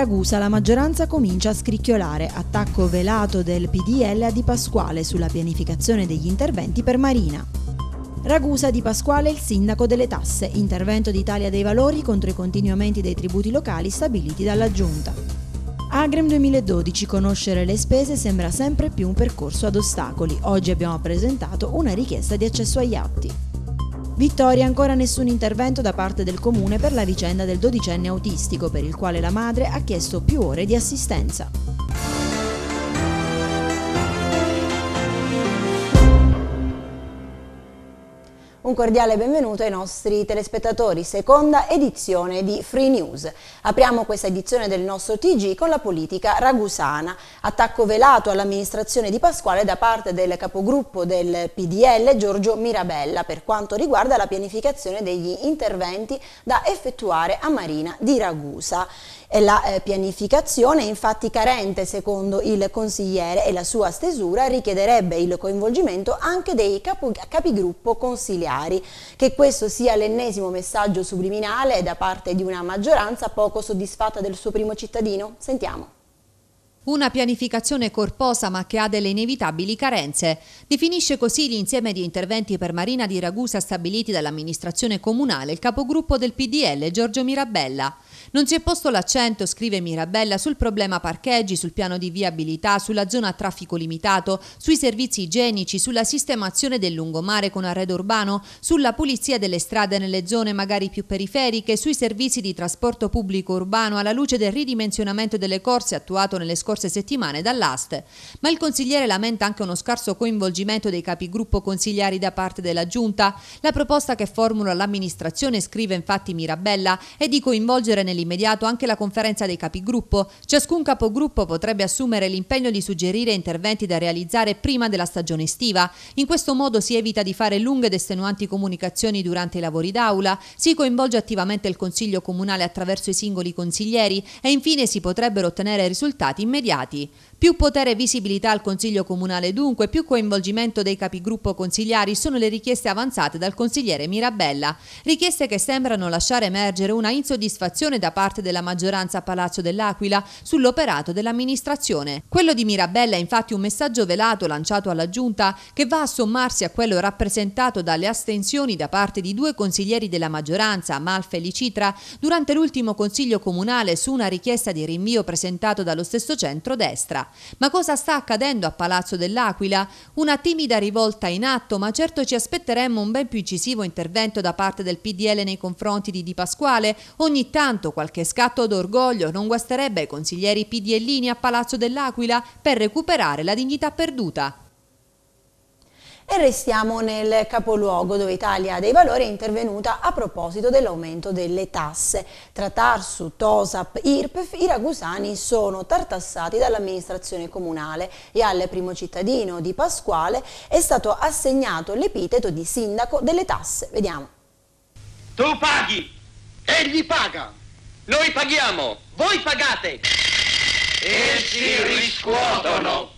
Ragusa la maggioranza comincia a scricchiolare, attacco velato del PDL a Di Pasquale sulla pianificazione degli interventi per Marina. Ragusa Di Pasquale il sindaco delle tasse, intervento d'Italia dei Valori contro i continuamenti dei tributi locali stabiliti dalla Giunta. Agrem 2012 conoscere le spese sembra sempre più un percorso ad ostacoli. Oggi abbiamo presentato una richiesta di accesso agli atti. Vittoria ancora nessun intervento da parte del comune per la vicenda del dodicenne autistico per il quale la madre ha chiesto più ore di assistenza. Un cordiale benvenuto ai nostri telespettatori, seconda edizione di Free News. Apriamo questa edizione del nostro TG con la politica ragusana. Attacco velato all'amministrazione di Pasquale da parte del capogruppo del PDL Giorgio Mirabella per quanto riguarda la pianificazione degli interventi da effettuare a Marina di Ragusa. La eh, pianificazione è infatti carente secondo il consigliere e la sua stesura richiederebbe il coinvolgimento anche dei capigruppo consigliari parlamentari, che questo sia l'ennesimo messaggio subliminale da parte di una maggioranza poco soddisfatta del suo primo cittadino? Sentiamo. Una pianificazione corposa ma che ha delle inevitabili carenze. Definisce così l'insieme di interventi per Marina di Ragusa stabiliti dall'amministrazione comunale il capogruppo del PDL Giorgio Mirabella. Non si è posto l'accento, scrive Mirabella, sul problema parcheggi, sul piano di viabilità, sulla zona a traffico limitato, sui servizi igienici, sulla sistemazione del lungomare con arredo urbano, sulla pulizia delle strade nelle zone magari più periferiche, sui servizi di trasporto pubblico urbano alla luce del ridimensionamento delle corse attuato nelle scorse settimane dall'Aste. Ma il consigliere lamenta anche uno scarso coinvolgimento dei capigruppo consigliari da parte della Giunta. La proposta che formula l'amministrazione, scrive infatti Mirabella, è di coinvolgere nelle nell'immediato anche la conferenza dei capigruppo. Ciascun capogruppo potrebbe assumere l'impegno di suggerire interventi da realizzare prima della stagione estiva. In questo modo si evita di fare lunghe ed estenuanti comunicazioni durante i lavori d'aula, si coinvolge attivamente il Consiglio Comunale attraverso i singoli consiglieri e infine si potrebbero ottenere risultati immediati. Più potere e visibilità al Consiglio Comunale dunque, più coinvolgimento dei capigruppo consigliari sono le richieste avanzate dal consigliere Mirabella, richieste che sembrano lasciare emergere una insoddisfazione da parte della maggioranza a Palazzo dell'Aquila sull'operato dell'amministrazione. Quello di Mirabella è infatti un messaggio velato lanciato alla Giunta che va a sommarsi a quello rappresentato dalle astensioni da parte di due consiglieri della maggioranza, Malfe e Licitra, durante l'ultimo Consiglio Comunale su una richiesta di rinvio presentato dallo stesso centro-destra. Ma cosa sta accadendo a Palazzo dell'Aquila? Una timida rivolta in atto, ma certo ci aspetteremmo un ben più incisivo intervento da parte del PDL nei confronti di Di Pasquale, ogni tanto Qualche scatto d'orgoglio non guasterebbe ai consiglieri Pidiellini a Palazzo dell'Aquila per recuperare la dignità perduta. E restiamo nel capoluogo dove Italia dei Valori è intervenuta a proposito dell'aumento delle tasse. Tra Tarsu, Tosap, IRPEF i ragusani sono tartassati dall'amministrazione comunale e al primo cittadino di Pasquale è stato assegnato l'epiteto di sindaco delle tasse. Vediamo. Tu paghi, egli paga. Noi paghiamo, voi pagate! E si riscuotono!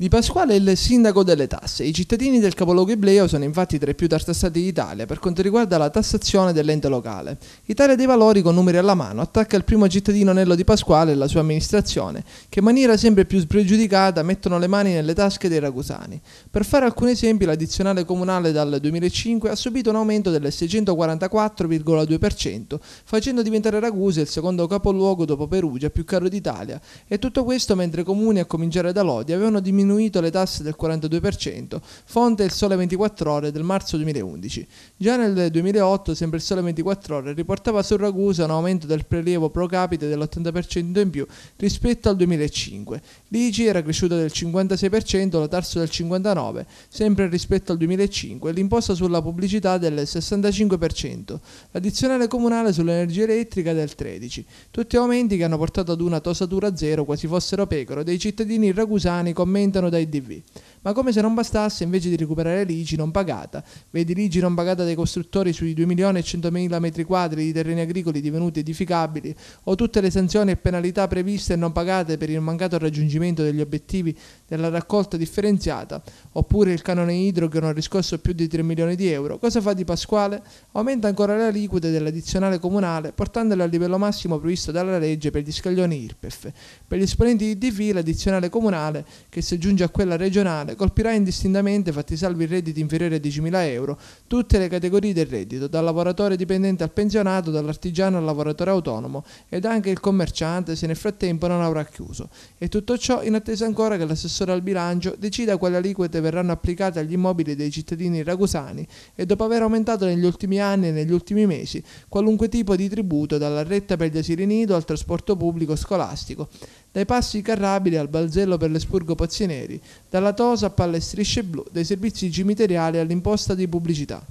Di Pasquale è il sindaco delle tasse. I cittadini del capoluogo Ibleo sono infatti tra i più tartassati d'Italia per quanto riguarda la tassazione dell'ente locale. Italia dei Valori, con numeri alla mano, attacca il primo cittadino Nello Di Pasquale e la sua amministrazione, che in maniera sempre più spregiudicata mettono le mani nelle tasche dei ragusani. Per fare alcuni esempi, l'addizionale comunale dal 2005 ha subito un aumento del 644,2%, facendo diventare Ragusa il secondo capoluogo dopo Perugia più caro d'Italia. E tutto questo mentre comuni, a cominciare da Lodi, avevano diminuito diminuito le tasse del 42%, fonte il Sole 24 Ore del marzo 2011. Già nel 2008 sempre il Sole 24 Ore riportava su Ragusa un aumento del prelievo pro capite dell'80% in più rispetto al 2005. L'ICI era cresciuta del 56%, la tassa del 59%, sempre rispetto al 2005, l'imposta sulla pubblicità del 65%, l'addizionale comunale sull'energia elettrica del 13%. Tutti aumenti che hanno portato ad una tosatura zero quasi fossero pecore, dei cittadini ragusani commentano ospitano da IDV. Ma come se non bastasse, invece di recuperare l'ICI non pagata, vedi l'ICI non pagata dai costruttori sui 2.100.000 milioni e metri quadri di terreni agricoli divenuti edificabili, o tutte le sanzioni e penalità previste e non pagate per il mancato raggiungimento degli obiettivi della raccolta differenziata, oppure il canone idro che non ha riscosso più di 3 milioni di euro, cosa fa di Pasquale? Aumenta ancora le aliquote dell'addizionale comunale, portandole al livello massimo previsto dalla legge per gli scaglioni IRPEF. Per gli esponenti di DV, l'addizionale comunale, che si aggiunge a quella regionale, fiscale. Colpirà indistintamente, fatti salvi i redditi inferiori a 10.000 euro, tutte le categorie del reddito, dal lavoratore dipendente al pensionato, dall'artigiano al lavoratore autonomo ed anche il commerciante se nel frattempo non avrà chiuso. E tutto ciò in attesa ancora che l'assessore al bilancio decida quali aliquote verranno applicate agli immobili dei cittadini ragusani e dopo aver aumentato negli ultimi anni e negli ultimi mesi qualunque tipo di tributo dalla retta per gli asili nido al trasporto pubblico scolastico dai passi carrabili al balzello per l'espurgo neri, dalla tosa a palle strisce blu, dai servizi cimiteriali all'imposta di pubblicità.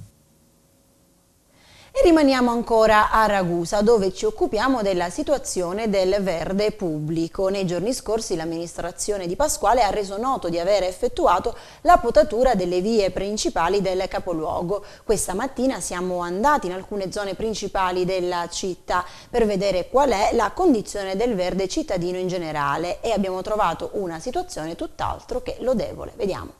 E rimaniamo ancora a Ragusa dove ci occupiamo della situazione del verde pubblico. Nei giorni scorsi l'amministrazione di Pasquale ha reso noto di aver effettuato la potatura delle vie principali del capoluogo. Questa mattina siamo andati in alcune zone principali della città per vedere qual è la condizione del verde cittadino in generale e abbiamo trovato una situazione tutt'altro che lodevole. Vediamo.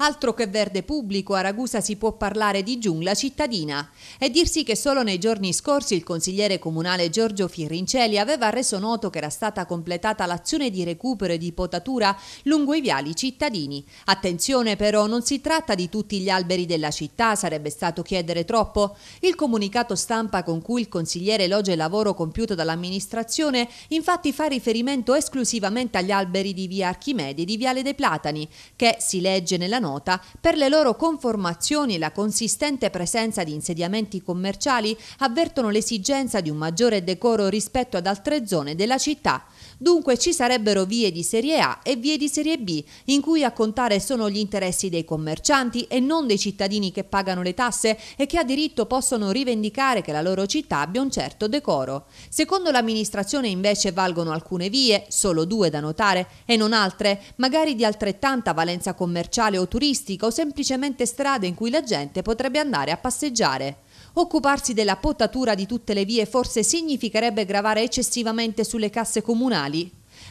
Altro che verde pubblico, a Ragusa si può parlare di giungla cittadina. E dirsi che solo nei giorni scorsi il consigliere comunale Giorgio Firrincelli aveva reso noto che era stata completata l'azione di recupero e di potatura lungo i viali cittadini. Attenzione però, non si tratta di tutti gli alberi della città, sarebbe stato chiedere troppo. Il comunicato stampa con cui il consigliere elogia il lavoro compiuto dall'amministrazione infatti fa riferimento esclusivamente agli alberi di via Archimede e di viale dei Platani, che si legge nella nota nota per le loro conformazioni e la consistente presenza di insediamenti commerciali avvertono l'esigenza di un maggiore decoro rispetto ad altre zone della città, Dunque ci sarebbero vie di serie A e vie di serie B, in cui a contare sono gli interessi dei commercianti e non dei cittadini che pagano le tasse e che a diritto possono rivendicare che la loro città abbia un certo decoro. Secondo l'amministrazione invece valgono alcune vie, solo due da notare, e non altre, magari di altrettanta valenza commerciale o turistica o semplicemente strade in cui la gente potrebbe andare a passeggiare. Occuparsi della potatura di tutte le vie forse significherebbe gravare eccessivamente sulle casse comunali.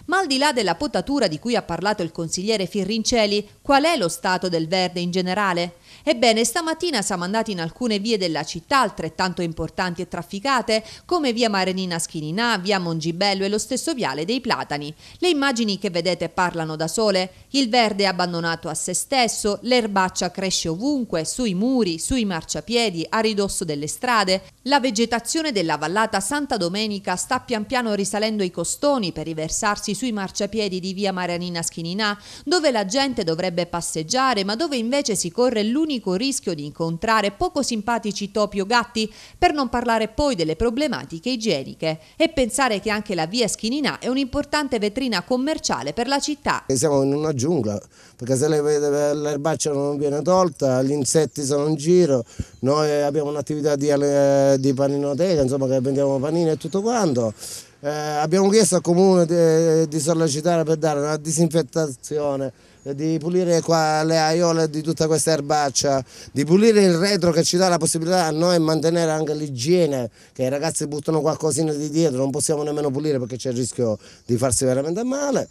Ma al di là della potatura di cui ha parlato il consigliere Firrincelli, qual è lo stato del verde in generale? Ebbene, stamattina siamo andati in alcune vie della città altrettanto importanti e trafficate, come via Marenina Schininà, via Mongibello e lo stesso viale dei Platani. Le immagini che vedete parlano da sole, il verde è abbandonato a se stesso, l'erbaccia cresce ovunque, sui muri, sui marciapiedi, a ridosso delle strade, la vegetazione della vallata Santa Domenica sta pian piano risalendo i costoni per riversarsi sui marciapiedi di via Marianina Schininà, dove la gente dovrebbe passeggiare, ma dove invece si corre l'unico l'unico rischio di incontrare poco simpatici topi o gatti, per non parlare poi delle problematiche igieniche e pensare che anche la via Schininà è un'importante vetrina commerciale per la città. Siamo in una giungla, perché se l'erbaccia non viene tolta, gli insetti sono in giro, noi abbiamo un'attività di, eh, di paninoteca, insomma che vendiamo panini e tutto quanto. Eh, abbiamo chiesto al comune di, di sollecitare per dare una disinfettazione di pulire qua le aiole di tutta questa erbaccia, di pulire il retro che ci dà la possibilità a noi di mantenere anche l'igiene, che i ragazzi buttano qualcosina di dietro, non possiamo nemmeno pulire perché c'è il rischio di farsi veramente male.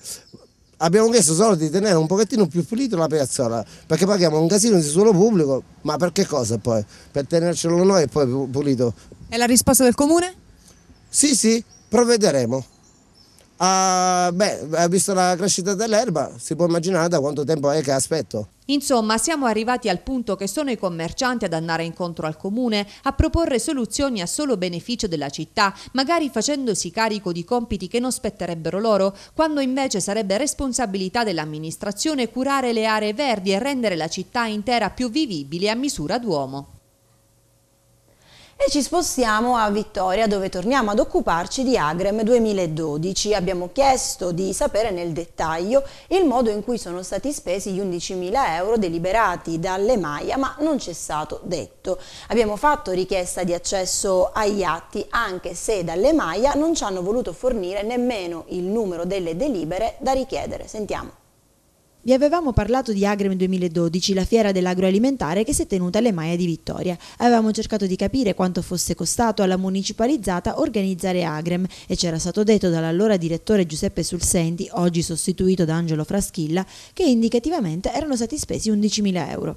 Abbiamo chiesto solo di tenere un pochettino più pulito la piazzola, perché paghiamo un casino di suolo pubblico, ma per che cosa poi? Per tenercelo noi e poi pulito. E la risposta del comune? Sì, sì, provvederemo. Ah, beh, visto la crescita dell'erba, si può immaginare da quanto tempo è che aspetto. Insomma, siamo arrivati al punto che sono i commercianti ad andare incontro al comune, a proporre soluzioni a solo beneficio della città, magari facendosi carico di compiti che non spetterebbero loro, quando invece sarebbe responsabilità dell'amministrazione curare le aree verdi e rendere la città intera più vivibile a misura d'uomo. E ci spostiamo a Vittoria dove torniamo ad occuparci di Agrem 2012. Abbiamo chiesto di sapere nel dettaglio il modo in cui sono stati spesi gli 11.000 euro deliberati dalle Maia, ma non c'è stato detto. Abbiamo fatto richiesta di accesso agli atti anche se dalle Maia non ci hanno voluto fornire nemmeno il numero delle delibere da richiedere. Sentiamo. Vi avevamo parlato di Agrem 2012, la fiera dell'agroalimentare che si è tenuta alle Maia di Vittoria. Avevamo cercato di capire quanto fosse costato alla municipalizzata organizzare Agrem e c'era stato detto dall'allora direttore Giuseppe Sulsenti, oggi sostituito da Angelo Fraschilla, che indicativamente erano stati spesi 11.000 euro.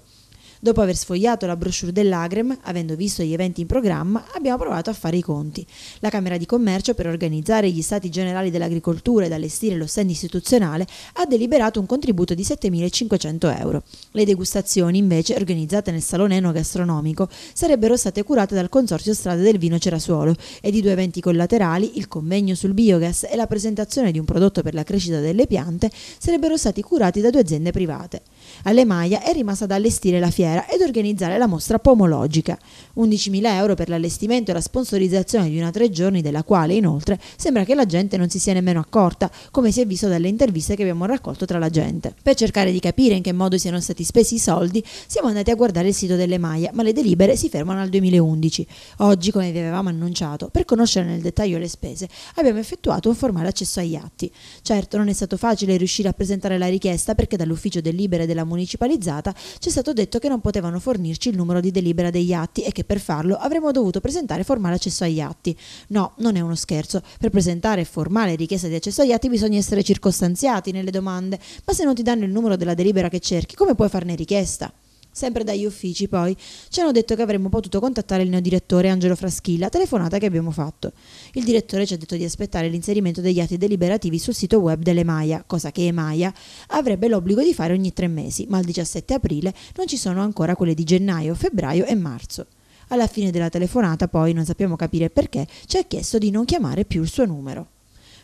Dopo aver sfogliato la brochure dell'Agrem, avendo visto gli eventi in programma, abbiamo provato a fare i conti. La Camera di Commercio, per organizzare gli stati generali dell'agricoltura ed allestire lo stand istituzionale, ha deliberato un contributo di 7.500 euro. Le degustazioni, invece, organizzate nel salone enogastronomico, sarebbero state curate dal Consorzio Strade del Vino Cerasuolo e di due eventi collaterali, il convegno sul biogas e la presentazione di un prodotto per la crescita delle piante, sarebbero stati curati da due aziende private alle Maia è rimasta da allestire la fiera ed organizzare la mostra pomologica. 11.000 euro per l'allestimento e la sponsorizzazione di una tre giorni della quale inoltre sembra che la gente non si sia nemmeno accorta, come si è visto dalle interviste che abbiamo raccolto tra la gente. Per cercare di capire in che modo siano stati spesi i soldi, siamo andati a guardare il sito delle Maia, ma le delibere si fermano al 2011. Oggi, come vi avevamo annunciato, per conoscere nel dettaglio le spese, abbiamo effettuato un formale accesso agli atti. Certo, non è stato facile riuscire a presentare la richiesta perché dall'ufficio delibere della municipalizzata, ci è stato detto che non potevano fornirci il numero di delibera degli atti e che per farlo avremmo dovuto presentare formale accesso agli atti. No, non è uno scherzo. Per presentare formale richiesta di accesso agli atti bisogna essere circostanziati nelle domande, ma se non ti danno il numero della delibera che cerchi, come puoi farne richiesta? sempre dagli uffici poi, ci hanno detto che avremmo potuto contattare il direttore Angelo Fraschilla, telefonata che abbiamo fatto. Il direttore ci ha detto di aspettare l'inserimento degli atti deliberativi sul sito web dell'Emaia, cosa che Emaia avrebbe l'obbligo di fare ogni tre mesi, ma il 17 aprile non ci sono ancora quelle di gennaio, febbraio e marzo. Alla fine della telefonata poi non sappiamo capire perché ci ha chiesto di non chiamare più il suo numero.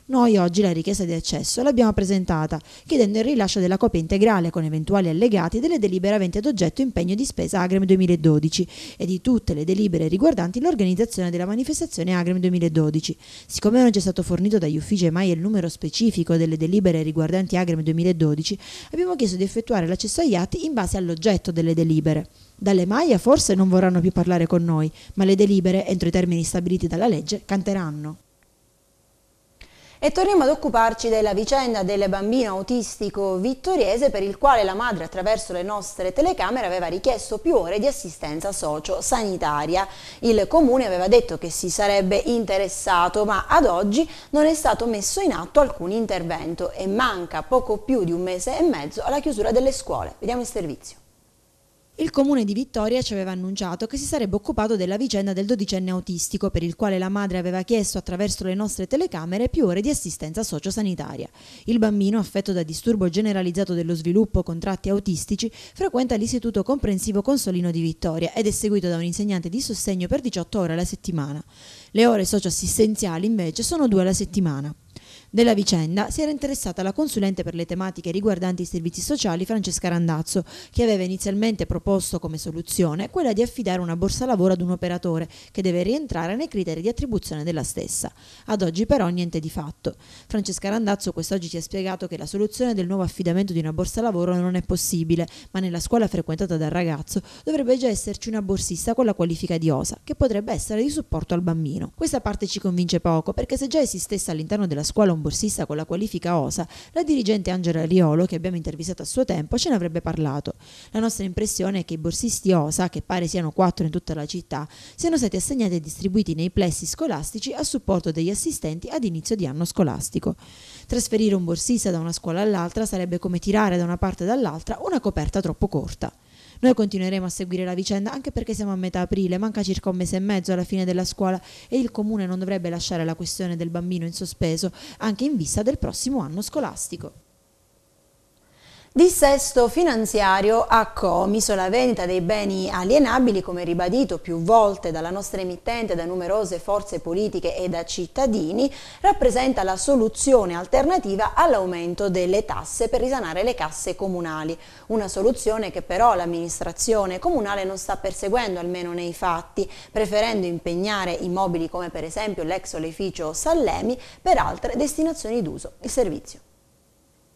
Noi oggi la richiesta di accesso l'abbiamo presentata chiedendo il rilascio della copia integrale con eventuali allegati delle delibere aventi ad oggetto impegno di spesa Agrem 2012 e di tutte le delibere riguardanti l'organizzazione della manifestazione Agrem 2012. Siccome non ci è stato fornito dagli uffici mai il numero specifico delle delibere riguardanti Agrem 2012, abbiamo chiesto di effettuare l'accesso agli atti in base all'oggetto delle delibere. Dalle Maia forse non vorranno più parlare con noi, ma le delibere, entro i termini stabiliti dalla legge, canteranno. E torniamo ad occuparci della vicenda del bambino autistico vittoriese per il quale la madre attraverso le nostre telecamere aveva richiesto più ore di assistenza socio-sanitaria. Il comune aveva detto che si sarebbe interessato ma ad oggi non è stato messo in atto alcun intervento e manca poco più di un mese e mezzo alla chiusura delle scuole. Vediamo il servizio. Il comune di Vittoria ci aveva annunciato che si sarebbe occupato della vicenda del dodicenne autistico per il quale la madre aveva chiesto attraverso le nostre telecamere più ore di assistenza sociosanitaria. Il bambino, affetto da disturbo generalizzato dello sviluppo con tratti autistici, frequenta l'istituto comprensivo Consolino di Vittoria ed è seguito da un insegnante di sostegno per 18 ore alla settimana. Le ore socioassistenziali invece sono due alla settimana. Della vicenda si era interessata la consulente per le tematiche riguardanti i servizi sociali Francesca Randazzo, che aveva inizialmente proposto come soluzione quella di affidare una borsa lavoro ad un operatore che deve rientrare nei criteri di attribuzione della stessa. Ad oggi però niente di fatto. Francesca Randazzo quest'oggi ci ha spiegato che la soluzione del nuovo affidamento di una borsa lavoro non è possibile, ma nella scuola frequentata dal ragazzo dovrebbe già esserci una borsista con la qualifica di OSA, che potrebbe essere di supporto al bambino. Questa parte ci convince poco, perché se già esistesse all'interno della scuola un borsista con la qualifica OSA, la dirigente Angela Riolo, che abbiamo intervistato a suo tempo, ce ne avrebbe parlato. La nostra impressione è che i borsisti OSA, che pare siano quattro in tutta la città, siano stati assegnati e distribuiti nei plessi scolastici a supporto degli assistenti ad inizio di anno scolastico. Trasferire un borsista da una scuola all'altra sarebbe come tirare da una parte e dall'altra una coperta troppo corta. Noi continueremo a seguire la vicenda anche perché siamo a metà aprile, manca circa un mese e mezzo alla fine della scuola e il comune non dovrebbe lasciare la questione del bambino in sospeso anche in vista del prossimo anno scolastico. Dissesto finanziario a Comiso, la vendita dei beni alienabili, come ribadito più volte dalla nostra emittente, da numerose forze politiche e da cittadini, rappresenta la soluzione alternativa all'aumento delle tasse per risanare le casse comunali. Una soluzione che però l'amministrazione comunale non sta perseguendo, almeno nei fatti, preferendo impegnare immobili come per esempio l'ex oleificio Sallemi per altre destinazioni d'uso. Il servizio.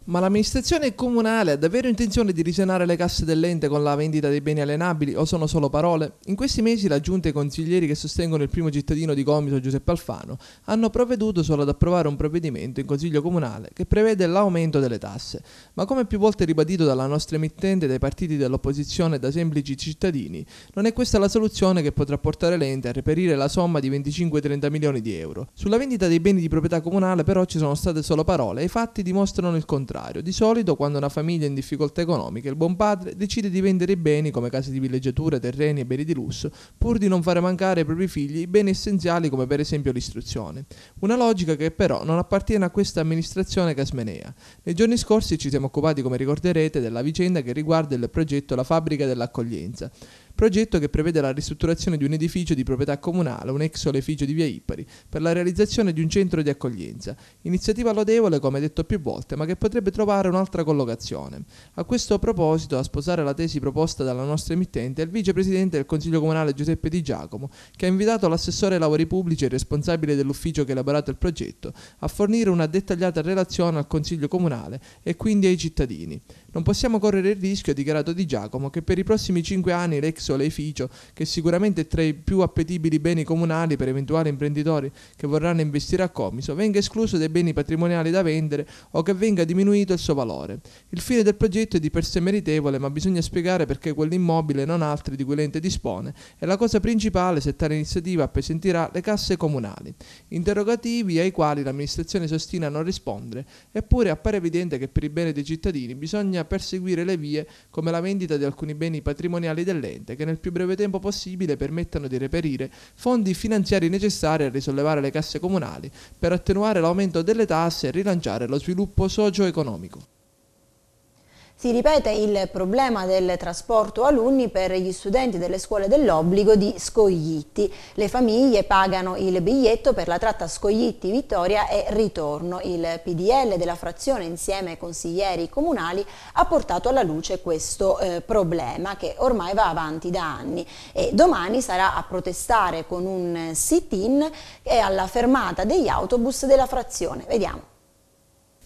Ma l'amministrazione comunale ha davvero intenzione di risanare le casse dell'ente con la vendita dei beni alienabili o sono solo parole? In questi mesi la Giunta e i consiglieri che sostengono il primo cittadino di Gomito Giuseppe Alfano hanno provveduto solo ad approvare un provvedimento in Consiglio Comunale che prevede l'aumento delle tasse, ma come più volte ribadito dalla nostra emittente, dai partiti dell'opposizione e da semplici cittadini, non è questa la soluzione che potrà portare l'ente a reperire la somma di 25-30 milioni di euro. Sulla vendita dei beni di proprietà comunale però ci sono state solo parole e i fatti dimostrano il contrario contrario. Di solito, quando una famiglia è in difficoltà economica, il buon padre decide di vendere i beni come case di villeggiatura, terreni e beni di lusso, pur di non fare mancare ai propri figli i beni essenziali come per esempio l'istruzione. Una logica che però non appartiene a questa amministrazione casmenea. Nei giorni scorsi ci siamo occupati, come ricorderete, della vicenda che riguarda il progetto La fabbrica dell'accoglienza progetto che prevede la ristrutturazione di un edificio di proprietà comunale, un ex oleficio di via Ippari, per la realizzazione di un centro di accoglienza. Iniziativa lodevole, come detto più volte, ma che potrebbe trovare un'altra collocazione. A questo proposito, a sposare la tesi proposta dalla nostra emittente è il vicepresidente del Consiglio Comunale Giuseppe Di Giacomo, che ha invitato l'assessore ai lavori pubblici e responsabile dell'ufficio che ha elaborato il progetto a fornire una dettagliata relazione al Consiglio Comunale e quindi ai cittadini. Non possiamo correre il rischio, ha dichiarato Di Giacomo, che per i prossimi cinque anni l'ex oleificio, che sicuramente è tra i più appetibili beni comunali per eventuali imprenditori che vorranno investire a Comiso, venga escluso dai beni patrimoniali da vendere o che venga diminuito il suo valore. Il fine del progetto è di per sé meritevole, ma bisogna spiegare perché quell'immobile non altri di cui l'ente dispone è la cosa principale se tale iniziativa appesentirà le casse comunali. Interrogativi ai quali l'amministrazione sostiene a non rispondere, eppure appare evidente che per il bene dei cittadini bisogna bisogna perseguire le vie come la vendita di alcuni beni patrimoniali dell'ente che nel più breve tempo possibile permettano di reperire fondi finanziari necessari a risollevare le casse comunali per attenuare l'aumento delle tasse e rilanciare lo sviluppo socio-economico. Si ripete il problema del trasporto alunni per gli studenti delle scuole dell'obbligo di Scoglitti. Le famiglie pagano il biglietto per la tratta Scoglitti-Vittoria e ritorno. Il PDL della frazione insieme ai consiglieri comunali ha portato alla luce questo eh, problema che ormai va avanti da anni e domani sarà a protestare con un sit-in e eh, alla fermata degli autobus della frazione. Vediamo.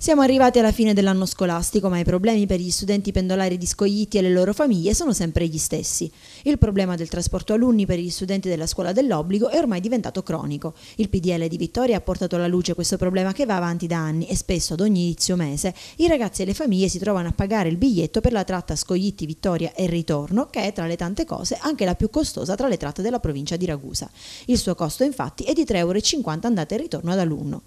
Siamo arrivati alla fine dell'anno scolastico, ma i problemi per gli studenti pendolari di Scoglitti e le loro famiglie sono sempre gli stessi. Il problema del trasporto alunni per gli studenti della scuola dell'obbligo è ormai diventato cronico. Il PDL di Vittoria ha portato alla luce questo problema che va avanti da anni e spesso ad ogni inizio mese i ragazzi e le famiglie si trovano a pagare il biglietto per la tratta Scoglitti-Vittoria e ritorno, che è tra le tante cose anche la più costosa tra le tratte della provincia di Ragusa. Il suo costo infatti è di 3,50 euro andata e ritorno ad alunno.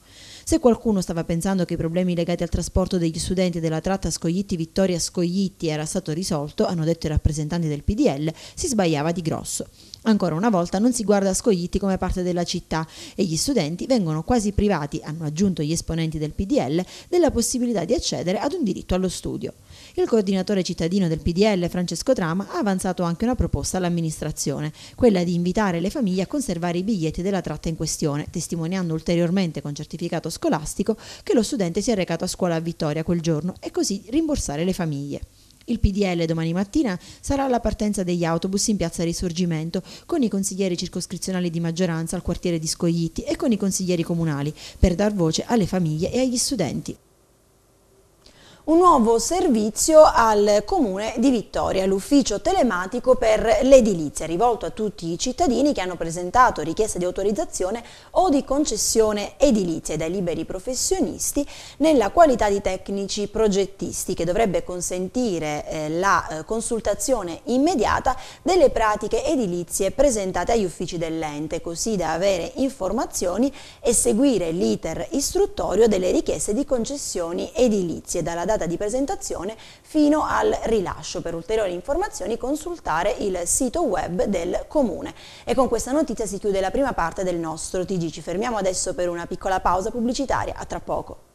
Se qualcuno stava pensando che i problemi legati al trasporto degli studenti della tratta Scoglitti-Vittoria-Scoglitti era stato risolto, hanno detto i rappresentanti del PDL, si sbagliava di grosso. Ancora una volta non si guarda Scoglitti come parte della città e gli studenti vengono quasi privati, hanno aggiunto gli esponenti del PDL, della possibilità di accedere ad un diritto allo studio. Il coordinatore cittadino del PDL, Francesco Trama, ha avanzato anche una proposta all'amministrazione, quella di invitare le famiglie a conservare i biglietti della tratta in questione, testimoniando ulteriormente con certificato scolastico che lo studente si è recato a scuola a Vittoria quel giorno e così rimborsare le famiglie. Il PDL domani mattina sarà la partenza degli autobus in piazza Risorgimento con i consiglieri circoscrizionali di maggioranza al quartiere di Scoglitti e con i consiglieri comunali per dar voce alle famiglie e agli studenti un nuovo servizio al Comune di Vittoria, l'ufficio telematico per l'edilizia, rivolto a tutti i cittadini che hanno presentato richieste di autorizzazione o di concessione edilizia dai liberi professionisti nella qualità di tecnici progettisti che dovrebbe consentire eh, la eh, consultazione immediata delle pratiche edilizie presentate agli uffici dell'ente, così da avere informazioni e seguire l'iter istruttorio delle richieste di concessioni edilizie dalla data data di presentazione fino al rilascio. Per ulteriori informazioni consultare il sito web del Comune. E con questa notizia si chiude la prima parte del nostro TG. Ci fermiamo adesso per una piccola pausa pubblicitaria. A tra poco.